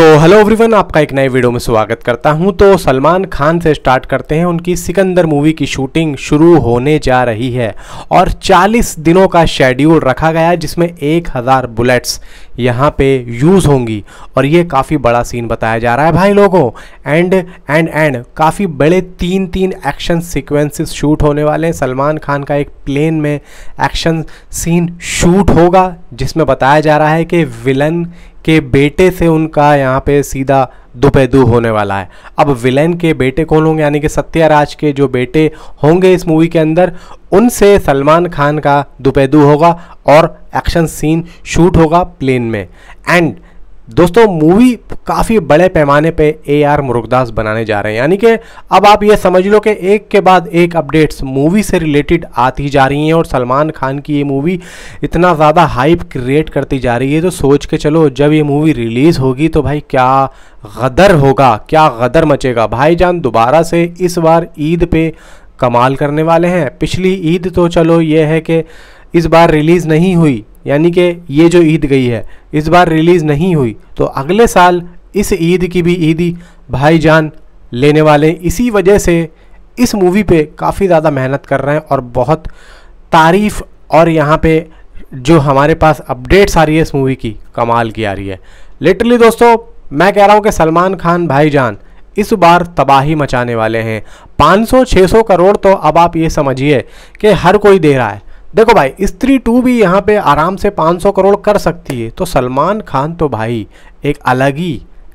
तो hello everyone आपका एक नए वीडियो में स्वागत करता हूं तो सलमान खान से स्टार्ट करते हैं उनकी सिकंदर मूवी की शूटिंग शुरू होने जा रही है और 40 दिनों का शेड्यूल रखा गया है जिसमें 1000 बुलेट्स यहाँ पे यूज़ होंगी और ये काफ़ी बड़ा सीन बताया जा रहा है भाई लोगों एंड एंड एंड काफ़ी बड़े तीन तीन एक्शन सिक्वेंसिस शूट होने वाले हैं सलमान खान का एक प्लेन में एक्शन सीन शूट होगा जिसमें बताया जा रहा है कि विलन के बेटे से उनका यहाँ पे सीधा दुबेदू होने वाला है अब विलेन के बेटे कौन होंगे यानी कि सत्याराज के जो बेटे होंगे इस मूवी के अंदर उनसे सलमान खान का दुबेदू होगा और एक्शन सीन शूट होगा प्लेन में एंड दोस्तों मूवी काफ़ी बड़े पैमाने पे ए आर मुरुगदास बनाने जा रहे हैं यानी कि अब आप ये समझ लो कि एक के बाद एक अपडेट्स मूवी से रिलेटेड आती जा रही हैं और सलमान खान की ये मूवी इतना ज़्यादा हाइप क्रिएट करती जा रही है तो सोच के चलो जब ये मूवी रिलीज़ होगी तो भाई क्या गदर होगा क्या गदर मचेगा जान दोबारा से इस बार ईद पर कमाल करने वाले हैं पिछली ईद तो चलो ये है कि इस बार रिलीज़ नहीं हुई यानी कि ये जो ईद गई है इस बार रिलीज़ नहीं हुई तो अगले साल इस ईद की भी ईदी भाईजान लेने वाले इसी वजह से इस मूवी पे काफ़ी ज़्यादा मेहनत कर रहे हैं और बहुत तारीफ़ और यहाँ पे जो हमारे पास अपडेट्स आ रही है इस मूवी की कमाल की आ रही है लिटरली दोस्तों मैं कह रहा हूँ कि सलमान खान भाईजान इस बार तबाही मचाने वाले हैं 500-600 करोड़ तो अब आप ये समझिए कि हर कोई दे रहा है देखो भाई स्त्री टू भी यहाँ पे आराम से 500 करोड़ कर सकती है तो सलमान खान तो भाई एक अलग ही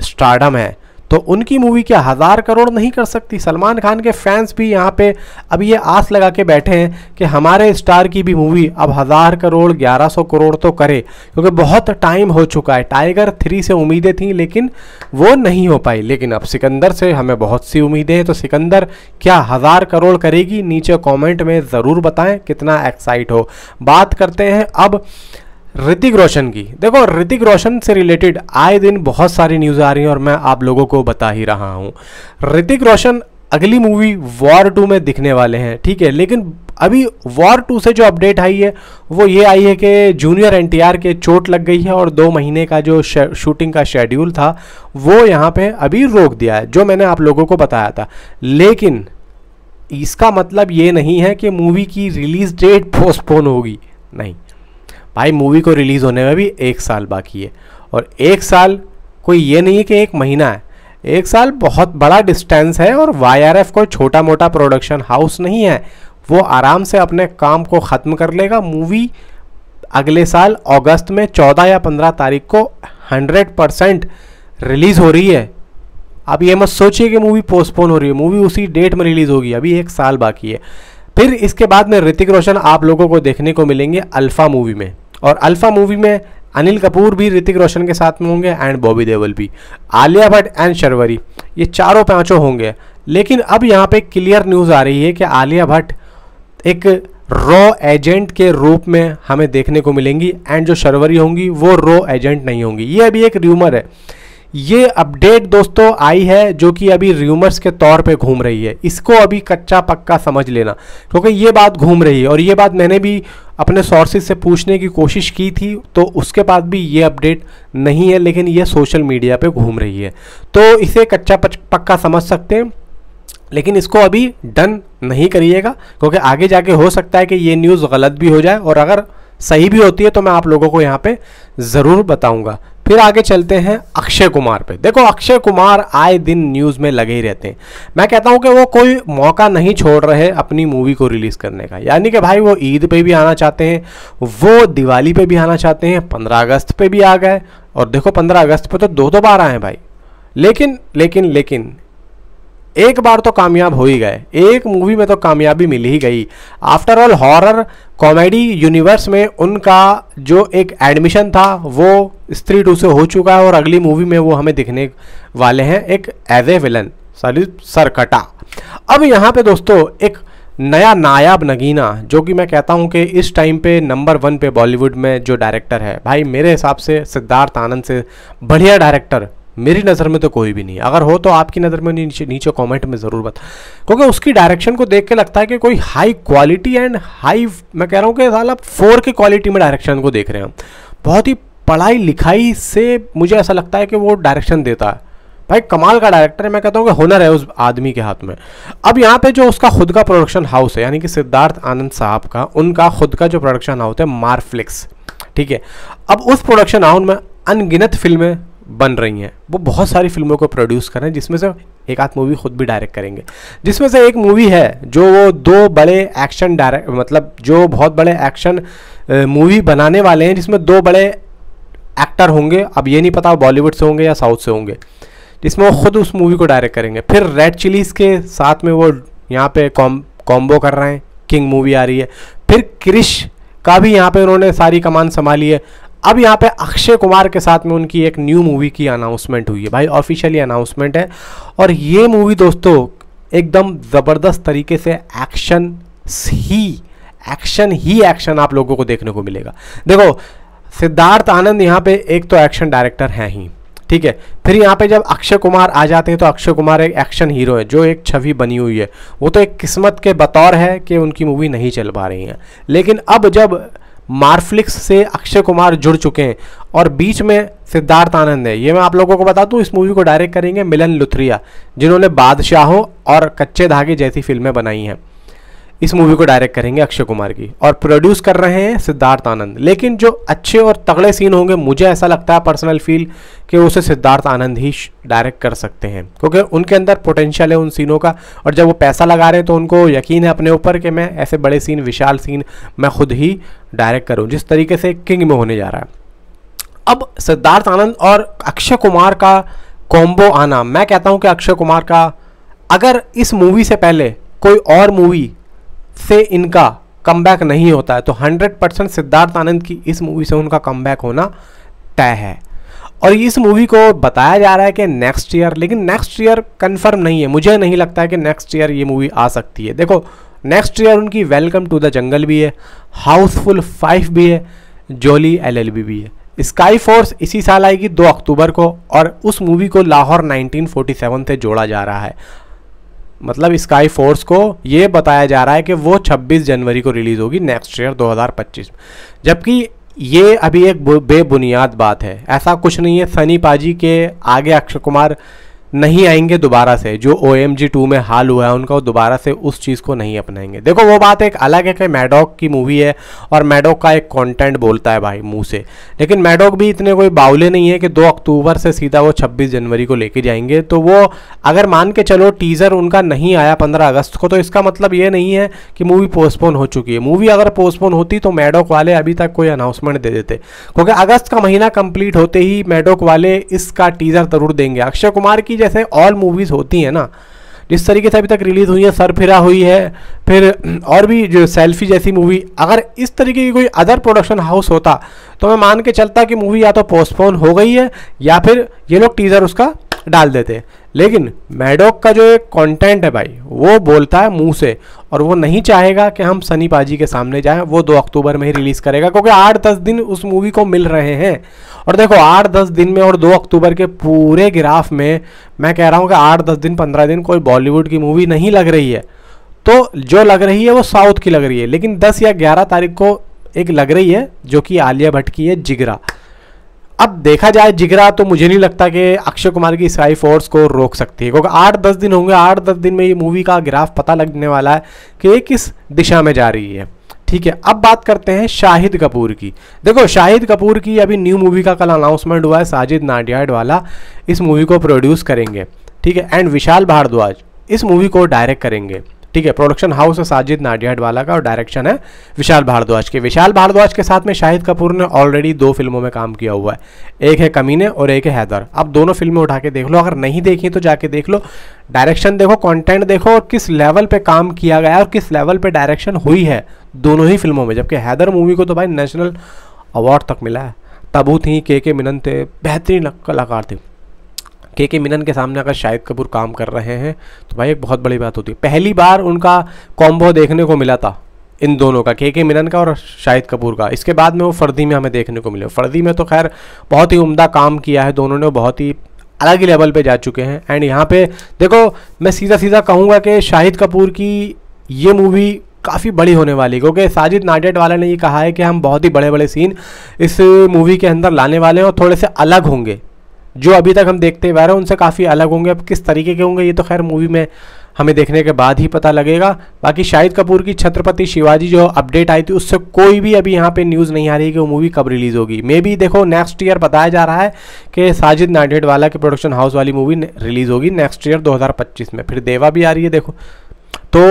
स्टार्डम है तो उनकी मूवी क्या हज़ार करोड़ नहीं कर सकती सलमान खान के फैंस भी यहाँ पे अब ये आस लगा के बैठे हैं कि हमारे स्टार की भी मूवी अब हज़ार करोड़ ग्यारह सौ करोड़ तो करे क्योंकि बहुत टाइम हो चुका है टाइगर थ्री से उम्मीदें थी लेकिन वो नहीं हो पाई लेकिन अब सिकंदर से हमें बहुत सी उम्मीदें हैं तो सिकंदर क्या हज़ार करोड़ करेगी नीचे कॉमेंट में ज़रूर बताएँ कितना एक्साइट हो बात करते हैं अब ऋतिक रोशन की देखो ऋतिक रोशन से रिलेटेड आए दिन बहुत सारी न्यूज़ आ रही हैं और मैं आप लोगों को बता ही रहा हूँ ऋतिक रोशन अगली मूवी वॉर टू में दिखने वाले हैं ठीक है लेकिन अभी वॉर टू से जो अपडेट आई है वो ये आई है कि जूनियर एनटीआर के चोट लग गई है और दो महीने का जो शूटिंग का शेड्यूल था वो यहाँ पे अभी रोक दिया है जो मैंने आप लोगों को बताया था लेकिन इसका मतलब ये नहीं है कि मूवी की रिलीज़ डेट पोस्टपोन होगी नहीं भाई मूवी को रिलीज़ होने में भी एक साल बाकी है और एक साल कोई ये नहीं है कि एक महीना है एक साल बहुत बड़ा डिस्टेंस है और वाई कोई छोटा मोटा प्रोडक्शन हाउस नहीं है वो आराम से अपने काम को ख़त्म कर लेगा मूवी अगले साल अगस्त में 14 या 15 तारीख को 100 परसेंट रिलीज़ हो रही है आप ये मत सोचिए कि मूवी पोस्टपोन हो रही है मूवी उसी डेट में रिलीज़ होगी अभी एक साल बाकी है फिर इसके बाद में ऋतिक रोशन आप लोगों को देखने को मिलेंगे अल्फ़ा मूवी में और अल्फ़ा मूवी में अनिल कपूर भी ऋतिक रोशन के साथ में होंगे एंड बॉबी देवल भी आलिया भट्ट एंड शर्वरी ये चारों पांचों होंगे लेकिन अब यहाँ पे क्लियर न्यूज़ आ रही है कि आलिया भट्ट एक रॉ एजेंट के रूप में हमें देखने को मिलेंगी एंड जो शर्वरी होंगी वो रॉ एजेंट नहीं होंगी ये अभी एक र्यूमर है ये अपडेट दोस्तों आई है जो कि अभी र्यूमर्स के तौर पे घूम रही है इसको अभी कच्चा पक्का समझ लेना क्योंकि ये बात घूम रही है और ये बात मैंने भी अपने सोर्सेज से पूछने की कोशिश की थी तो उसके बाद भी ये अपडेट नहीं है लेकिन ये सोशल मीडिया पे घूम रही है तो इसे कच्चा पक्का समझ सकते हैं लेकिन इसको अभी डन नहीं करिएगा क्योंकि आगे जाके हो सकता है कि ये न्यूज़ गलत भी हो जाए और अगर सही भी होती है तो मैं आप लोगों को यहाँ पे ज़रूर बताऊँगा फिर आगे चलते हैं अक्षय कुमार पे देखो अक्षय कुमार आए दिन न्यूज़ में लगे ही रहते हैं मैं कहता हूँ कि वो कोई मौका नहीं छोड़ रहे अपनी मूवी को रिलीज़ करने का यानी कि भाई वो ईद पे भी आना चाहते हैं वो दिवाली पे भी आना चाहते हैं पंद्रह अगस्त पे भी आ गए और देखो पंद्रह अगस्त पे तो दो दो बार आए भाई लेकिन लेकिन लेकिन एक बार तो कामयाब हो ही गए एक मूवी में तो कामयाबी मिल ही गई after all horror comedy universe में उनका जो एक एडमिशन था वो स्त्री टू से हो चुका है और अगली मूवी में वो हमें दिखने वाले हैं एक as a villain sorry Sarkata अब यहाँ पे दोस्तों एक नया नायाब नगीना जो कि मैं कहता हूँ कि इस टाइम पे नंबर वन पे बॉलीवुड में जो डायरेक्टर है भाई मेरे हिसाब से सिद्धार्थ आनंद से बढ़िया डायरेक्टर मेरी नज़र में तो कोई भी नहीं अगर हो तो आपकी नज़र में नीचे नीचे कमेंट में ज़रूर बता क्योंकि उसकी डायरेक्शन को देख के लगता है कि कोई हाई क्वालिटी एंड हाई मैं कह रहा हूँ कि साल आप फोर की क्वालिटी में डायरेक्शन को देख रहे हैं बहुत ही पढ़ाई लिखाई से मुझे ऐसा लगता है कि वो डायरेक्शन देता है भाई कमाल का डायरेक्टर है मैं कहता हूँ कि हुनर है उस आदमी के हाथ में अब यहाँ पे जो उसका खुद का प्रोडक्शन हाउस है यानी कि सिद्धार्थ आनंद साहब का उनका खुद का जो प्रोडक्शन हाउस है मारफ्लिक्स ठीक है अब उस प्रोडक्शन हाउस में अनगिनत फिल्में बन रही हैं वो बहुत सारी फिल्मों को प्रोड्यूस कर रहे हैं जिसमें से एक आध मूवी खुद भी डायरेक्ट करेंगे जिसमें से एक मूवी है जो वो दो बड़े एक्शन डायरेक्ट मतलब जो बहुत बड़े एक्शन मूवी बनाने वाले हैं जिसमें दो बड़े एक्टर होंगे अब ये नहीं पता वो बॉलीवुड से होंगे या साउथ से होंगे जिसमें वो खुद उस मूवी को डायरेक्ट करेंगे फिर रेड चिलीज़ के साथ में वो यहाँ पे कॉम कॉम्बो कर रहे हैं किंग मूवी आ रही है फिर क्रिश का भी यहाँ पे उन्होंने सारी कमान संभाली है अब यहाँ पे अक्षय कुमार के साथ में उनकी एक न्यू मूवी की अनाउंसमेंट हुई है भाई ऑफिशियली अनाउंसमेंट है और ये मूवी दोस्तों एकदम ज़बरदस्त तरीके से एक्शन ही एक्शन ही एक्शन आप लोगों को देखने को मिलेगा देखो सिद्धार्थ आनंद यहाँ पे एक तो एक्शन डायरेक्टर हैं ही ठीक है फिर यहाँ पे जब अक्षय कुमार आ जाते हैं तो अक्षय कुमार एक एक्शन हीरो है जो एक छवि बनी हुई है वो तो एक किस्मत के बतौर है कि उनकी मूवी नहीं चल पा रही है लेकिन अब जब मार्फ्लिक्स से अक्षय कुमार जुड़ चुके हैं और बीच में सिद्धार्थ आनंद है ये मैं आप लोगों को बता दूँ इस मूवी को डायरेक्ट करेंगे मिलन लुथरिया जिन्होंने बादशाहों और कच्चे धागे जैसी फिल्में बनाई हैं इस मूवी को डायरेक्ट करेंगे अक्षय कुमार की और प्रोड्यूस कर रहे हैं सिद्धार्थ आनंद लेकिन जो अच्छे और तगड़े सीन होंगे मुझे ऐसा लगता है पर्सनल फील कि उसे सिद्धार्थ आनंद ही डायरेक्ट कर सकते हैं क्योंकि उनके अंदर पोटेंशियल है उन सीनों का और जब वो पैसा लगा रहे हैं तो उनको यकीन है अपने ऊपर कि मैं ऐसे बड़े सीन विशाल सीन मैं खुद ही डायरेक्ट करूँ जिस तरीके से किंग में होने जा रहा है अब सिद्धार्थ आनंद और अक्षय कुमार का कॉम्बो आना मैं कहता हूँ कि अक्षय कुमार का अगर इस मूवी से पहले कोई और मूवी से इनका कम नहीं होता है तो 100 परसेंट सिद्धार्थ आनंद की इस मूवी से उनका कम होना तय है और इस मूवी को बताया जा रहा है कि नेक्स्ट ईयर लेकिन नेक्स्ट ईयर कन्फर्म नहीं है मुझे नहीं लगता है कि नेक्स्ट ईयर ये मूवी आ सकती है देखो नेक्स्ट ईयर उनकी वेलकम टू द जंगल भी है हाउसफुल फाइव भी है जोली एलएलबी भी है स्काई फोर्स इसी साल आएगी 2 अक्टूबर को और उस मूवी को लाहौर 1947 से जोड़ा जा रहा है मतलब स्काई फोर्स को ये बताया जा रहा है कि वो 26 जनवरी को रिलीज़ होगी नेक्स्ट ईयर 2025 जबकि ये अभी एक बेबुनियाद बात है ऐसा कुछ नहीं है सनी पाजी के आगे अक्षय कुमार नहीं आएंगे दोबारा से जो ओ एम जी टू में हाल हुआ है उनका दोबारा से उस चीज़ को नहीं अपनाएंगे देखो वो बात एक अलग है कि मैडॉक की मूवी है और मैडॉक का एक कंटेंट बोलता है भाई मुंह से लेकिन मैडॉक भी इतने कोई बाउले नहीं है कि दो अक्टूबर से सीधा वो छब्बीस जनवरी को लेके जाएंगे तो वो अगर मान के चलो टीज़र उनका नहीं आया पंद्रह अगस्त को तो इसका मतलब ये नहीं है कि मूवी पोस्टपोन हो चुकी है मूवी अगर पोस्टपोन होती तो मैडॉक वाले अभी तक कोई अनाउंसमेंट दे देते क्योंकि अगस्त का महीना कंप्लीट होते ही मैडॉक वाले इसका टीज़र जरूर देंगे अक्षय कुमार की से ऑल मूवीज़ होती हैं ना जिस तरीके से अभी तक रिलीज़ हुई है सर फिरा हुई है फिर और भी जो सेल्फी जैसी मूवी अगर इस तरीके की कोई अदर प्रोडक्शन हाउस होता तो मैं मान के चलता कि मूवी या तो पोस्टपोन हो गई है या फिर ये लोग टीज़र उसका डाल देते लेकिन मैडोक का जो एक कंटेंट है भाई वो बोलता है मुंह से और वो नहीं चाहेगा कि हम सनी पाजी के सामने जाएं वो दो अक्टूबर में ही रिलीज़ करेगा क्योंकि आठ दस दिन उस मूवी को मिल रहे हैं और देखो आठ दस दिन में और दो अक्टूबर के पूरे ग्राफ में मैं कह रहा हूँ कि आठ दस दिन पंद्रह दिन कोई बॉलीवुड की मूवी नहीं लग रही है तो जो लग रही है वो साउथ की लग रही है लेकिन दस या ग्यारह तारीख को एक लग रही है जो कि आलिया भट्ट की है जिगरा अब देखा जाए जिगरा तो मुझे नहीं लगता कि अक्षय कुमार की स्काई फोर्स को रोक सकती है क्योंकि आठ दस दिन होंगे आठ दस दिन में ये मूवी का ग्राफ पता लगने वाला है कि ये किस दिशा में जा रही है ठीक है अब बात करते हैं शाहिद कपूर की देखो शाहिद कपूर की अभी न्यू मूवी का कल अनाउंसमेंट हुआ है साजिद नाडियाड वाला इस मूवी को प्रोड्यूस करेंगे ठीक है एंड विशाल भारद्वाज इस मूवी को डायरेक्ट करेंगे ठीक है प्रोडक्शन हाउस है साजिद नाडियाड वाला का और डायरेक्शन है विशाल भारद्वाज के विशाल भारद्वाज के साथ में शाहिद कपूर ने ऑलरेडी दो फिल्मों में काम किया हुआ है एक है कमीने और एक है हैदर आप दोनों फिल्में उठा के देख लो अगर नहीं देखी तो जाके देख लो डायरेक्शन देखो कंटेंट देखो और किस लेवल पे काम किया गया और किस लेवल पे डायरेक्शन हुई है दोनों ही फिल्मों में जबकि हैदर मूवी को तो भाई नेशनल अवार्ड तक मिला है तबू थी के के मिनन थे बेहतरीन कलाकार थी के के मिनन के सामने अगर शाहिद कपूर काम कर रहे हैं तो भाई एक बहुत बड़ी बात होती है पहली बार उनका कॉम्बो देखने को मिला था इन दोनों का के के मिनन का और शाहिद कपूर का इसके बाद में वो फर्दी में हमें देखने को मिले फर्दी में तो खैर बहुत ही उम्दा काम किया है दोनों ने बहुत ही अलग ही लेवल पे जा चुके हैं एंड यहाँ पे देखो मैं सीधा सीधा कहूँगा कि शाहिद कपूर की ये मूवी काफ़ी बड़ी होने वाली क्योंकि साजिद नाडेट वाला ने ये कहा है कि हम बहुत ही बड़े बड़े सीन इस मूवी के अंदर लाने वाले हैं और थोड़े से अलग होंगे जो अभी तक हम देखते हुए हैं उनसे काफ़ी अलग होंगे अब किस तरीके के होंगे ये तो खैर मूवी में हमें देखने के बाद ही पता लगेगा बाकी शाहिद कपूर की छत्रपति शिवाजी जो अपडेट आई थी उससे कोई भी अभी यहाँ पे न्यूज़ नहीं आ रही कि वो मूवी कब रिलीज़ होगी मे बी देखो नेक्स्ट ईयर बताया जा रहा है कि साजिद नाडेड वाला की प्रोडक्शन हाउस वाली मूवी रिलीज़ होगी नेक्स्ट ईयर 2025 में फिर देवा भी आ रही है देखो तो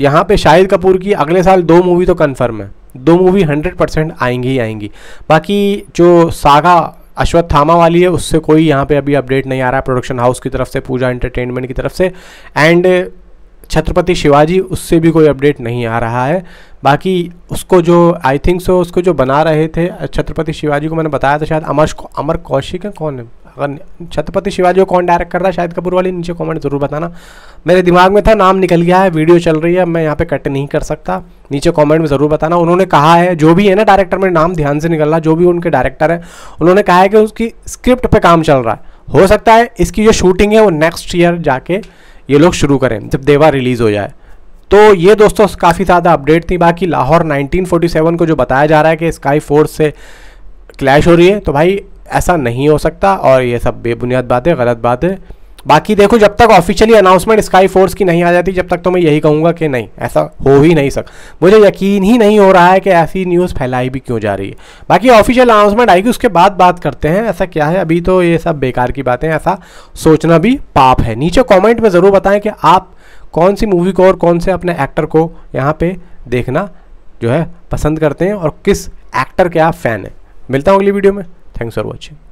यहाँ पर शाहिद कपूर की अगले साल दो मूवी तो कन्फर्म है दो मूवी हंड्रेड परसेंट आएंगी ही आएंगी बाकी जो सागा अश्वत्थामा वाली है उससे कोई यहाँ पे अभी अपडेट नहीं आ रहा है प्रोडक्शन हाउस की तरफ से पूजा एंटरटेनमेंट की तरफ से एंड छत्रपति शिवाजी उससे भी कोई अपडेट नहीं आ रहा है बाकी उसको जो आई थिंक सो उसको जो बना रहे थे छत्रपति शिवाजी को मैंने बताया था शायद अमर अमर कौशिक है कौन है अगर छत्रपति शिवाजी को कौन डायरेक्ट कर रहा है शायद कपूर वाली नीचे कमेंट ज़रूर बताना मेरे दिमाग में था नाम निकल गया है वीडियो चल रही है मैं यहाँ पे कट नहीं कर सकता नीचे कमेंट में ज़रूर बताना उन्होंने कहा है जो भी है ना डायरेक्टर मेरे नाम ध्यान से निकल रहा जो भी उनके डायरेक्टर हैं उन्होंने कहा है कि उसकी स्क्रिप्ट पर काम चल रहा है हो सकता है इसकी जो शूटिंग है वो नेक्स्ट ईयर जाके ये लोग शुरू करें जब देवा रिलीज़ हो जाए तो ये दोस्तों काफ़ी ज़्यादा अपडेट थी बाकी लाहौर नाइनटीन को जो बताया जा रहा है कि स्काई फोर्स से क्लैश हो रही है तो भाई ऐसा नहीं हो सकता और ये सब बेबुनियाद बातें गलत बातें बाकी देखो जब तक ऑफिशियली अनाउंसमेंट स्काई फोर्स की नहीं आ जाती जब तक तो मैं यही कहूँगा कि नहीं ऐसा हो ही नहीं सक मुझे यकीन ही नहीं हो रहा है कि ऐसी न्यूज़ फैलाई भी क्यों जा रही है बाकी ऑफिशियल अनाउंसमेंट आएगी उसके बाद बात करते हैं ऐसा क्या है अभी तो ये सब बेकार की बातें ऐसा सोचना भी पाप है नीचे कॉमेंट में ज़रूर बताएं कि आप कौन सी मूवी को और कौन से अपने एक्टर को यहाँ पर देखना जो है पसंद करते हैं और किस एक्टर के आप फ़ैन हैं मिलता हूँ अगली वीडियो में थैंक्स फॉर वॉचिंग